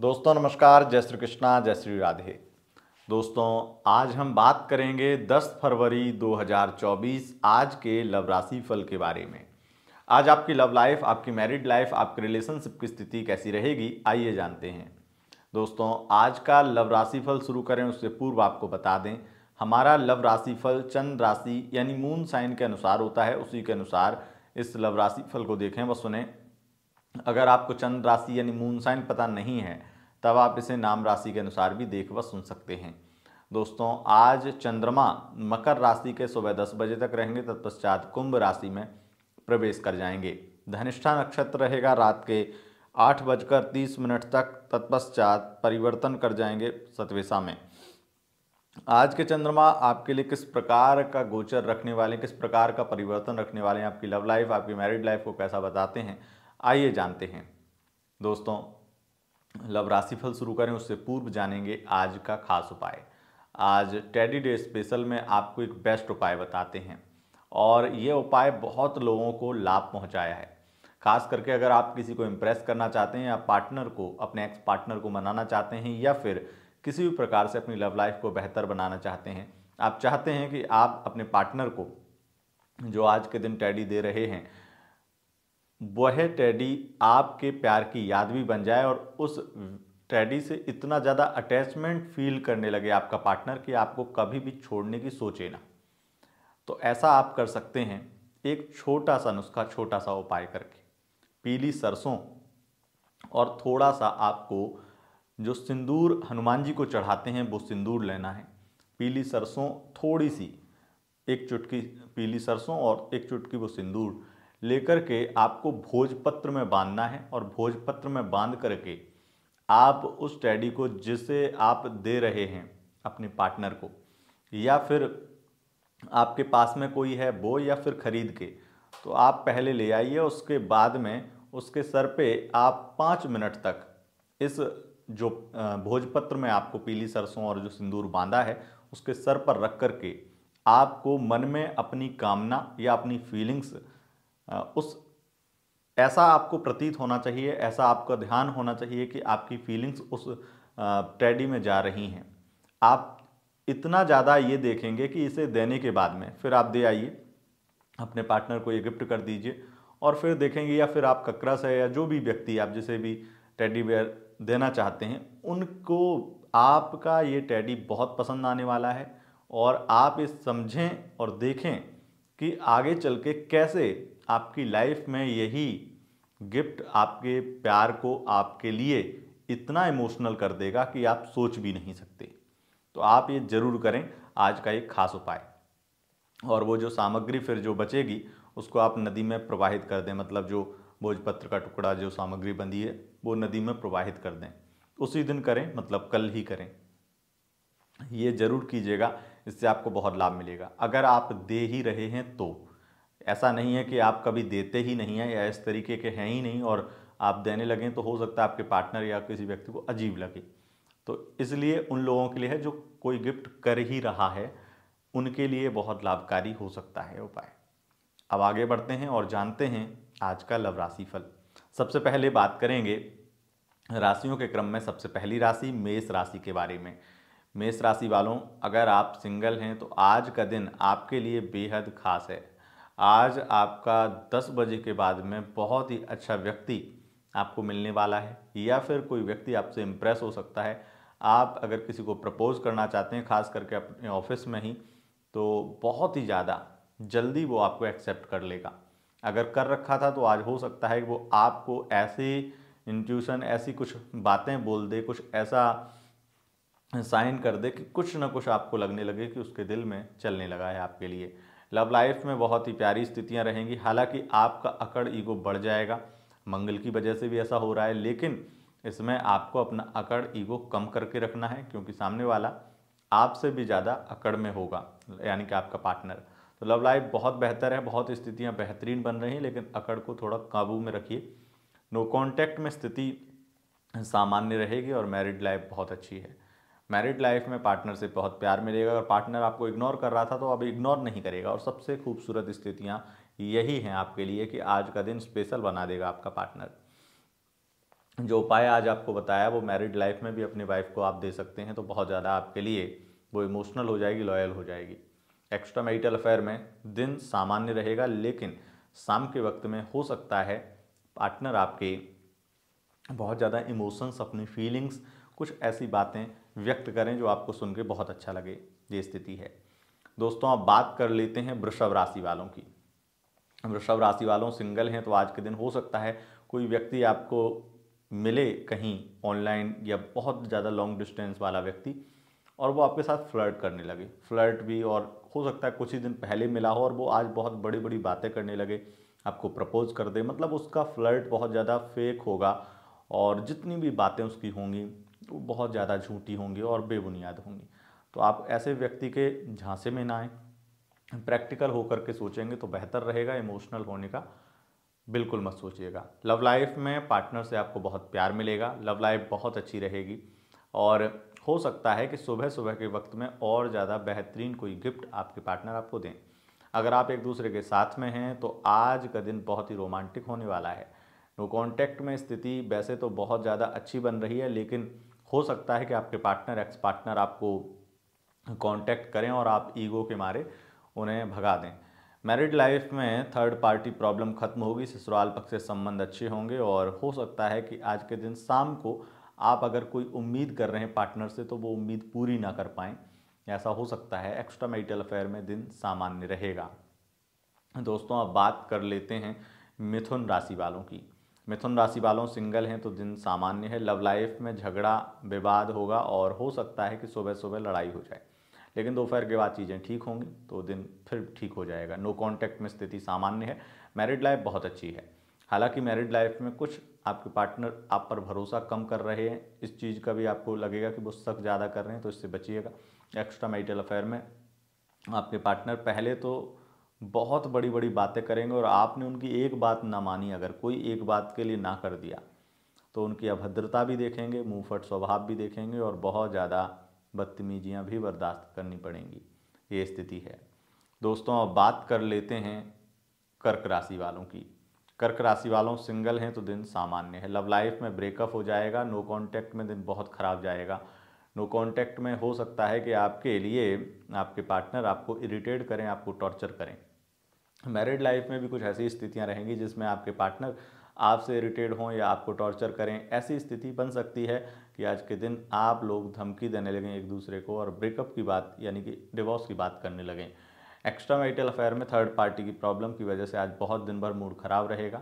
दोस्तों नमस्कार जय श्री कृष्णा जय श्री राधे दोस्तों आज हम बात करेंगे 10 फरवरी 2024 आज के लव राशि फल के बारे में आज आपकी लव लाइफ आपकी मैरिड लाइफ आपकी रिलेशनशिप की स्थिति कैसी रहेगी आइए जानते हैं दोस्तों आज का लव राशि फल शुरू करें उससे पूर्व आपको बता दें हमारा लव राशि फल चंद्र राशि यानी मून साइन के अनुसार होता है उसी के अनुसार इस लव राशि फल को देखें व सुने अगर आपको चंद्र राशि यानी मून साइन पता नहीं है तब आप इसे नाम राशि के अनुसार भी देख व सुन सकते हैं दोस्तों आज चंद्रमा मकर राशि के सुबह दस बजे तक रहेंगे तत्पश्चात कुंभ राशि में प्रवेश कर जाएंगे धनिष्ठा नक्षत्र रहेगा रात के आठ बजकर तीस मिनट तक तत्पश्चात परिवर्तन कर जाएंगे सतवेशा में आज के चंद्रमा आपके लिए किस प्रकार का गोचर रखने वाले किस प्रकार का परिवर्तन रखने वाले हैं आपकी लव लाइफ आपकी मैरिड लाइफ को कैसा बताते हैं आइए जानते हैं दोस्तों लव राशिफल शुरू करें उससे पूर्व जानेंगे आज का खास उपाय आज टेडी डे स्पेशल में आपको एक बेस्ट उपाय बताते हैं और ये उपाय बहुत लोगों को लाभ पहुंचाया है खास करके अगर आप किसी को इम्प्रेस करना चाहते हैं या पार्टनर को अपने एक्स पार्टनर को मनाना चाहते हैं या फिर किसी भी प्रकार से अपनी लव लाइफ को बेहतर बनाना चाहते हैं आप चाहते हैं कि आप अपने पार्टनर को जो आज के दिन टैडी दे रहे हैं वह टैडी आपके प्यार की याद भी बन जाए और उस टैडी से इतना ज़्यादा अटैचमेंट फील करने लगे आपका पार्टनर कि आपको कभी भी छोड़ने की सोचे ना तो ऐसा आप कर सकते हैं एक छोटा सा नुस्खा छोटा सा उपाय करके पीली सरसों और थोड़ा सा आपको जो सिंदूर हनुमान जी को चढ़ाते हैं वो सिंदूर लेना है पीली सरसों थोड़ी सी एक चुटकी पीली सरसों और एक चुटकी वो सिंदूर लेकर के आपको भोजपत्र में बांधना है और भोजपत्र में बांध करके आप उस टैडी को जिसे आप दे रहे हैं अपने पार्टनर को या फिर आपके पास में कोई है वो या फिर ख़रीद के तो आप पहले ले आइए उसके बाद में उसके सर पे आप पाँच मिनट तक इस जो भोजपत्र में आपको पीली सरसों और जो सिंदूर बांधा है उसके सर पर रख कर के आपको मन में अपनी कामना या अपनी फीलिंग्स उस ऐसा आपको प्रतीत होना चाहिए ऐसा आपका ध्यान होना चाहिए कि आपकी फीलिंग्स उस टैडी में जा रही हैं आप इतना ज़्यादा ये देखेंगे कि इसे देने के बाद में फिर आप दे आइए अपने पार्टनर को ये गिफ्ट कर दीजिए और फिर देखेंगे या फिर आप ककरस है या जो भी व्यक्ति आप जिसे भी टेडी बेयर देना चाहते हैं उनको आपका ये टैडी बहुत पसंद आने वाला है और आप इस समझें और देखें कि आगे चल के कैसे आपकी लाइफ में यही गिफ्ट आपके प्यार को आपके लिए इतना इमोशनल कर देगा कि आप सोच भी नहीं सकते तो आप ये ज़रूर करें आज का एक खास उपाय और वो जो सामग्री फिर जो बचेगी उसको आप नदी में प्रवाहित कर दें मतलब जो भोजपत्र का टुकड़ा जो सामग्री बंधी है वो नदी में प्रवाहित कर दें उसी दिन करें मतलब कल ही करें ये ज़रूर कीजिएगा इससे आपको बहुत लाभ मिलेगा अगर आप दे ही रहे हैं तो ऐसा नहीं है कि आप कभी देते ही नहीं हैं या इस तरीके के हैं ही नहीं और आप देने लगें तो हो सकता है आपके पार्टनर या किसी व्यक्ति को अजीब लगे तो इसलिए उन लोगों के लिए है जो कोई गिफ्ट कर ही रहा है उनके लिए बहुत लाभकारी हो सकता है उपाय अब आगे बढ़ते हैं और जानते हैं आज का लव राशि फल सबसे पहले बात करेंगे राशियों के क्रम में सबसे पहली राशि मेष राशि के बारे में मेष राशि वालों अगर आप सिंगल हैं तो आज का दिन आपके लिए बेहद खास है आज आपका 10 बजे के बाद में बहुत ही अच्छा व्यक्ति आपको मिलने वाला है या फिर कोई व्यक्ति आपसे इम्प्रेस हो सकता है आप अगर किसी को प्रपोज करना चाहते हैं खास करके अपने ऑफिस में ही तो बहुत ही ज़्यादा जल्दी वो आपको एक्सेप्ट कर लेगा अगर कर रखा था तो आज हो सकता है कि वो आपको ऐसी इंट्यूशन ऐसी कुछ बातें बोल दे कुछ ऐसा साइन कर दे कि कुछ ना कुछ आपको लगने लगे कि उसके दिल में चलने लगा है आपके लिए लव लाइफ में बहुत ही प्यारी स्थितियां रहेंगी हालांकि आपका अकड़ ईगो बढ़ जाएगा मंगल की वजह से भी ऐसा हो रहा है लेकिन इसमें आपको अपना अकड़ ईगो कम करके रखना है क्योंकि सामने वाला आपसे भी ज़्यादा अकड़ में होगा यानी कि आपका पार्टनर तो लव लाइफ बहुत बेहतर है बहुत स्थितियाँ बेहतरीन बन रही हैं लेकिन अकड़ को थोड़ा काबू में रखिए नो कॉन्टैक्ट में स्थिति सामान्य रहेगी और मैरिड लाइफ बहुत अच्छी है मैरिड लाइफ में पार्टनर से बहुत प्यार मिलेगा अगर पार्टनर आपको इग्नोर कर रहा था तो अब इग्नोर नहीं करेगा और सबसे खूबसूरत स्थितियाँ यही हैं आपके लिए कि आज का दिन स्पेशल बना देगा आपका पार्टनर जो उपाय आज आपको बताया वो मैरिड लाइफ में भी अपनी वाइफ को आप दे सकते हैं तो बहुत ज़्यादा आपके लिए वो इमोशनल हो जाएगी लॉयल हो जाएगी एक्स्ट्रा मैरिटल अफेयर में दिन सामान्य रहेगा लेकिन शाम के वक्त में हो सकता है पार्टनर आपके बहुत ज़्यादा इमोशंस अपनी फीलिंग्स कुछ ऐसी बातें व्यक्त करें जो आपको सुन के बहुत अच्छा लगे ये स्थिति है दोस्तों आप बात कर लेते हैं वृषभ राशि वालों की वृषभ राशि वालों सिंगल हैं तो आज के दिन हो सकता है कोई व्यक्ति आपको मिले कहीं ऑनलाइन या बहुत ज़्यादा लॉन्ग डिस्टेंस वाला व्यक्ति और वो आपके साथ फ्लर्ट करने लगे फ्लर्ट भी और हो सकता है कुछ ही दिन पहले मिला हो और वो आज बहुत बड़ी बड़ी बातें करने लगे आपको प्रपोज कर दे मतलब उसका फ्लर्ट बहुत ज़्यादा फेक होगा और जितनी भी बातें उसकी होंगी वो बहुत ज़्यादा झूठी होंगी और बेबुनियाद होंगी तो आप ऐसे व्यक्ति के झांसे में ना आए प्रैक्टिकल होकर के सोचेंगे तो बेहतर रहेगा इमोशनल होने का बिल्कुल मत सोचिएगा लव लाइफ में पार्टनर से आपको बहुत प्यार मिलेगा लव लाइफ बहुत अच्छी रहेगी और हो सकता है कि सुबह सुबह के वक्त में और ज़्यादा बेहतरीन कोई गिफ्ट आपके पार्टनर आपको दें अगर आप एक दूसरे के साथ में हैं तो आज का दिन बहुत ही रोमांटिक होने वाला है नो कॉन्टैक्ट में स्थिति वैसे तो बहुत ज़्यादा अच्छी बन रही है लेकिन हो सकता है कि आपके पार्टनर एक्स पार्टनर आपको कॉन्टैक्ट करें और आप ईगो के मारे उन्हें भगा दें मैरिड लाइफ में थर्ड पार्टी प्रॉब्लम खत्म होगी ससुराल पक्ष से संबंध अच्छे होंगे और हो सकता है कि आज के दिन शाम को आप अगर कोई उम्मीद कर रहे हैं पार्टनर से तो वो उम्मीद पूरी ना कर पाएँ ऐसा हो सकता है एक्स्ट्रा मैरिटल अफेयर में दिन सामान्य रहेगा दोस्तों अब बात कर लेते हैं मिथुन राशि वालों की मिथुन राशि वालों सिंगल हैं तो दिन सामान्य है लव लाइफ में झगड़ा विवाद होगा और हो सकता है कि सुबह सुबह लड़ाई हो जाए लेकिन दोपहर के बाद चीज़ें ठीक होंगी तो दिन फिर ठीक हो जाएगा नो कॉन्टैक्ट में स्थिति सामान्य है मैरिड लाइफ बहुत अच्छी है हालांकि मैरिड लाइफ में कुछ आपके पार्टनर आप पर भरोसा कम कर रहे हैं इस चीज़ का भी आपको लगेगा कि वो शक ज़्यादा कर रहे हैं तो इससे बचिएगा एक्स्ट्रा मैरिटल अफेयर में आपके पार्टनर पहले तो बहुत बड़ी बड़ी बातें करेंगे और आपने उनकी एक बात ना मानी अगर कोई एक बात के लिए ना कर दिया तो उनकी अभद्रता भी देखेंगे मुँहफट स्वभाव भी देखेंगे और बहुत ज़्यादा बदतमीजियाँ भी बर्दाश्त करनी पड़ेंगी ये स्थिति है दोस्तों अब बात कर लेते हैं कर्क राशि वालों की कर्क राशि वालों सिंगल हैं तो दिन सामान्य है लव लाइफ में ब्रेकअप हो जाएगा नो कॉन्टैक्ट में दिन बहुत ख़राब जाएगा नो कॉन्टैक्ट में हो सकता है कि आपके लिए आपके पार्टनर आपको इरिटेट करें आपको टॉर्चर करें मैरिड लाइफ में भी कुछ ऐसी स्थितियां रहेंगी जिसमें आपके पार्टनर आपसे इरिटेट हों या आपको टॉर्चर करें ऐसी स्थिति बन सकती है कि आज के दिन आप लोग धमकी देने लगें एक दूसरे को और ब्रेकअप की बात यानी कि डिवोर्स की बात करने लगें एक्स्ट्रा मैरिटल अफेयर में थर्ड पार्टी की प्रॉब्लम की वजह से आज बहुत दिन भर मूड ख़राब रहेगा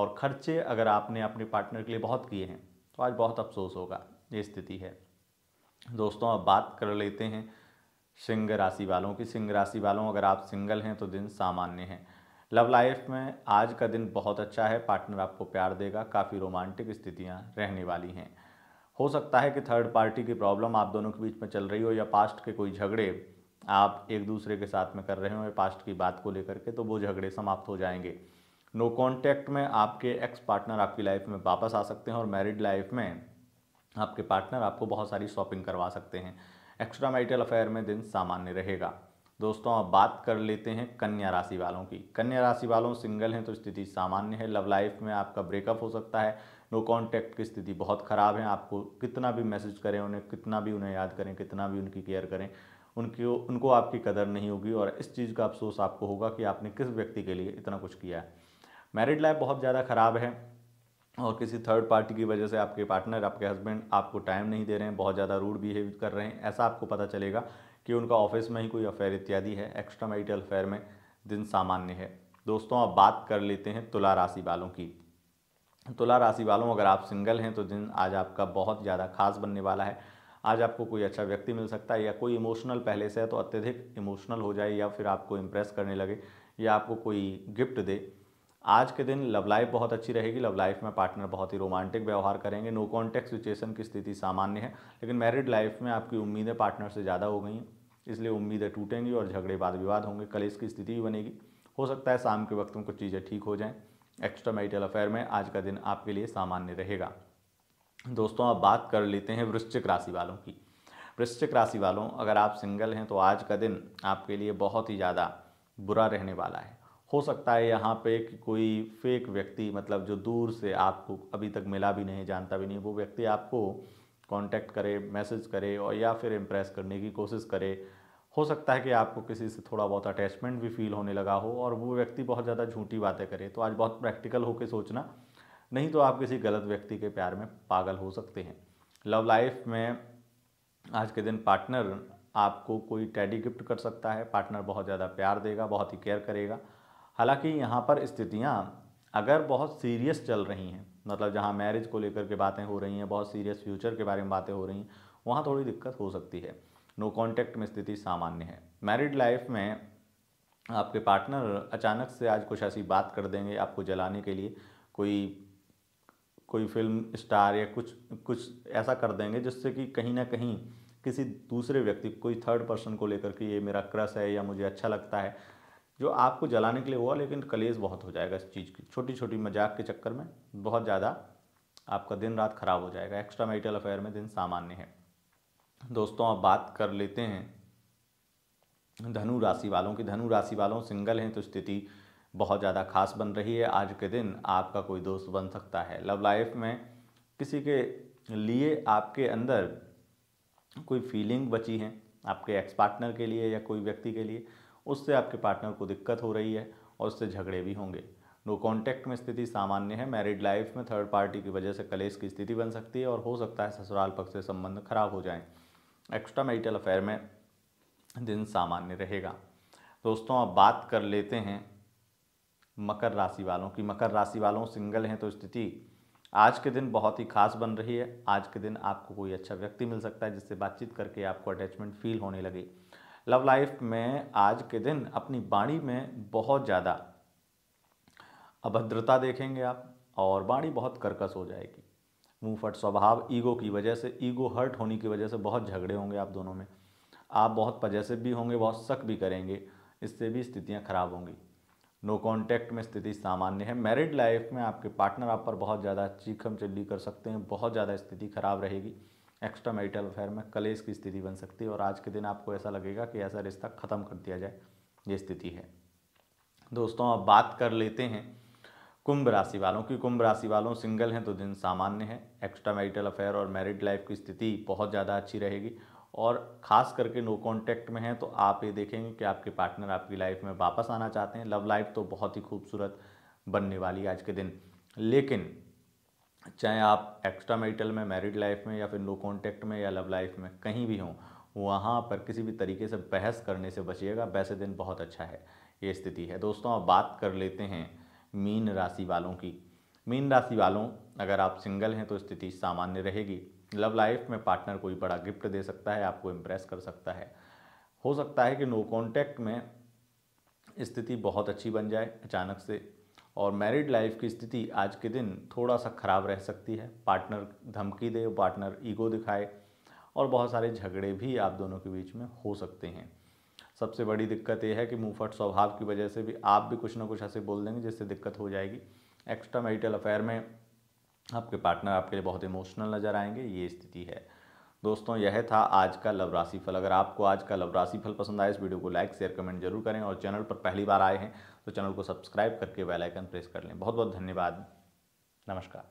और खर्चे अगर आपने अपने पार्टनर के लिए बहुत किए हैं तो आज बहुत अफसोस होगा ये स्थिति है दोस्तों अब बात कर लेते हैं सिंह राशि वालों की सिंह राशि वालों अगर आप सिंगल हैं तो दिन सामान्य है लव लाइफ में आज का दिन बहुत अच्छा है पार्टनर आपको प्यार देगा काफ़ी रोमांटिक स्थितियाँ रहने वाली हैं हो सकता है कि थर्ड पार्टी की प्रॉब्लम आप दोनों के बीच में चल रही हो या पास्ट के कोई झगड़े आप एक दूसरे के साथ में कर रहे हो पास्ट की बात को लेकर के तो वो झगड़े समाप्त हो जाएंगे नो no कॉन्टैक्ट में आपके एक्स पार्टनर आपकी लाइफ में वापस आ सकते हैं और मैरिड लाइफ में आपके पार्टनर आपको बहुत सारी शॉपिंग करवा सकते हैं एक्स्ट्रा मैरिटल अफेयर में दिन सामान्य रहेगा दोस्तों अब बात कर लेते हैं कन्या राशि वालों की कन्या राशि वालों सिंगल हैं तो स्थिति सामान्य है लव लाइफ में आपका ब्रेकअप हो सकता है नो कॉन्टैक्ट की स्थिति बहुत ख़राब है आपको कितना भी मैसेज करें उन्हें कितना भी उन्हें याद करें कितना भी उनकी केयर करें उनकी उनको आपकी कदर नहीं होगी और इस चीज़ का अफसोस आपको होगा कि आपने किस व्यक्ति के लिए इतना कुछ किया है मैरिड लाइफ बहुत ज़्यादा ख़राब है और किसी थर्ड पार्टी की वजह से आपके पार्टनर आपके हस्बैंड आपको टाइम नहीं दे रहे हैं बहुत ज़्यादा रूड बिहेव कर रहे हैं ऐसा आपको पता चलेगा कि उनका ऑफिस में ही कोई अफेयर इत्यादि है एक्स्ट्रा मैरिटल अफेयर में दिन सामान्य है दोस्तों अब बात कर लेते हैं तुला राशि वालों की तुला राशि वालों अगर आप सिंगल हैं तो दिन आज आपका बहुत ज़्यादा खास बनने वाला है आज आपको कोई अच्छा व्यक्ति मिल सकता है या कोई इमोशनल पहले से है तो अत्यधिक इमोशनल हो जाए या फिर आपको इम्प्रेस करने लगे या आपको कोई गिफ्ट दे आज के दिन लव लाइफ बहुत अच्छी रहेगी लव लाइफ में पार्टनर बहुत ही रोमांटिक व्यवहार करेंगे नो कॉन्टैक्ट सिचुएशन की स्थिति सामान्य है लेकिन मैरिड लाइफ में आपकी उम्मीदें पार्टनर से ज़्यादा हो गई हैं इसलिए उम्मीदें टूटेंगी और झगड़े वाद विवाद होंगे कलेश की स्थिति भी बनेगी हो सकता है शाम के वक्त में कुछ चीज़ें ठीक हो जाएँ एक्स्ट्रा मैरिटल अफेयर में आज का दिन आपके लिए सामान्य रहेगा दोस्तों अब बात कर लेते हैं वृश्चिक राशि वालों की वृश्चिक राशि वालों अगर आप सिंगल हैं तो आज का दिन आपके लिए बहुत ही ज़्यादा बुरा रहने वाला है हो सकता है यहाँ पे कि कोई फेक व्यक्ति मतलब जो दूर से आपको अभी तक मिला भी नहीं जानता भी नहीं वो व्यक्ति आपको कांटेक्ट करे मैसेज करे और या फिर इम्प्रेस करने की कोशिश करे हो सकता है कि आपको किसी से थोड़ा बहुत अटैचमेंट भी फील होने लगा हो और वो व्यक्ति बहुत ज़्यादा झूठी बातें करे तो आज बहुत प्रैक्टिकल होकर सोचना नहीं तो आप किसी गलत व्यक्ति के प्यार में पागल हो सकते हैं लव लाइफ में आज के दिन पार्टनर आपको कोई टैडी गिफ्ट कर सकता है पार्टनर बहुत ज़्यादा प्यार देगा बहुत ही केयर करेगा हालांकि यहाँ पर स्थितियाँ अगर बहुत सीरियस चल रही हैं मतलब जहाँ मैरिज को लेकर के बातें हो रही हैं बहुत सीरियस फ्यूचर के बारे में बातें हो रही हैं वहाँ थोड़ी दिक्कत हो सकती है नो कॉन्टैक्ट में स्थिति सामान्य है मैरिड लाइफ में आपके पार्टनर अचानक से आज कुछ ऐसी बात कर देंगे आपको जलाने के लिए कोई कोई फिल्म स्टार या कुछ कुछ ऐसा कर देंगे जिससे कि कहीं ना कहीं किसी दूसरे व्यक्ति कोई थर्ड पर्सन को लेकर के ये मेरा क्रश है या मुझे अच्छा लगता है जो आपको जलाने के लिए हुआ लेकिन कलेज बहुत हो जाएगा इस चीज़ की छोटी छोटी मजाक के चक्कर में बहुत ज़्यादा आपका दिन रात खराब हो जाएगा एक्स्ट्रा मैरिटल अफेयर में दिन सामान्य है दोस्तों आप बात कर लेते हैं धनु राशि वालों की धनु राशि वालों सिंगल हैं तो स्थिति बहुत ज़्यादा खास बन रही है आज के दिन आपका कोई दोस्त बन सकता है लव लाइफ में किसी के लिए आपके अंदर कोई फीलिंग बची है आपके एक्स पार्टनर के लिए या कोई व्यक्ति के लिए उससे आपके पार्टनर को दिक्कत हो रही है और उससे झगड़े भी होंगे नो कॉन्टैक्ट में स्थिति सामान्य है मैरिड लाइफ में थर्ड पार्टी की वजह से कलेश की स्थिति बन सकती है और हो सकता है ससुराल पक्ष से संबंध खराब हो जाए एक्स्ट्रा मैरिटल अफेयर में दिन सामान्य रहेगा दोस्तों अब बात कर लेते हैं मकर राशि वालों की मकर राशि वालों सिंगल हैं तो स्थिति आज के दिन बहुत ही खास बन रही है आज के दिन आपको कोई अच्छा व्यक्ति मिल सकता है जिससे बातचीत करके आपको अटैचमेंट फील होने लगे लव लाइफ में आज के दिन अपनी बाणी में बहुत ज़्यादा अभद्रता देखेंगे आप और बाणी बहुत कर्कश हो जाएगी मुँह फट स्वभाव ईगो की वजह से ईगो हर्ट होने की वजह से बहुत झगड़े होंगे आप दोनों में आप बहुत पजेसिव भी होंगे बहुत शक भी करेंगे इससे भी स्थितियाँ खराब होंगी नो कांटेक्ट में स्थिति सामान्य है मैरिड लाइफ में आपके पार्टनर आप पर बहुत ज़्यादा चीखम चिल्ली कर सकते हैं बहुत ज़्यादा स्थिति खराब रहेगी एक्स्ट्रा मैरिटल अफेयर में कलेश की स्थिति बन सकती है और आज के दिन आपको ऐसा लगेगा कि ऐसा रिश्ता ख़त्म कर दिया जाए ये स्थिति है दोस्तों अब बात कर लेते हैं कुंभ राशि वालों की कुंभ राशि वालों सिंगल हैं तो दिन सामान्य है एक्स्ट्रा मैरिटल अफेयर और मैरिड लाइफ की स्थिति बहुत ज़्यादा अच्छी रहेगी और ख़ास करके नो कॉन्टैक्ट में हैं तो आप ये देखेंगे कि आपके पार्टनर आपकी लाइफ में वापस आना चाहते हैं लव लाइफ तो बहुत ही खूबसूरत बनने वाली है आज के दिन लेकिन चाहे आप एक्स्ट्रा मैरिटल में मैरिड लाइफ में या फिर नो कॉन्टैक्ट में या लव लाइफ में कहीं भी हों वहाँ पर किसी भी तरीके से बहस करने से बचिएगा वैसे दिन बहुत अच्छा है ये स्थिति है दोस्तों अब बात कर लेते हैं मीन राशि वालों की मीन राशि वालों अगर आप सिंगल हैं तो स्थिति सामान्य रहेगी लव लाइफ में पार्टनर कोई बड़ा गिफ्ट दे सकता है आपको इम्प्रेस कर सकता है हो सकता है कि नो कॉन्टैक्ट में स्थिति बहुत अच्छी बन जाए अचानक से और मैरिड लाइफ की स्थिति आज के दिन थोड़ा सा ख़राब रह सकती है पार्टनर धमकी दे पार्टनर ईगो दिखाए और बहुत सारे झगड़े भी आप दोनों के बीच में हो सकते हैं सबसे बड़ी दिक्कत यह है कि मुँहफट स्वभाव की वजह से भी आप भी कुछ ना कुछ ऐसे बोल देंगे जिससे दिक्कत हो जाएगी एक्स्ट्रा मैरिटल अफेयर में आपके पार्टनर आपके लिए बहुत इमोशनल नज़र आएंगे ये स्थिति है दोस्तों यह था आज का लव राशि फल अगर आपको आज का लव राशि फल पसंद आए इस वीडियो को लाइक शेयर कमेंट जरूर करें और चैनल पर पहली बार आए हैं तो चैनल को सब्सक्राइब करके बेल आइकन प्रेस कर लें बहुत बहुत धन्यवाद नमस्कार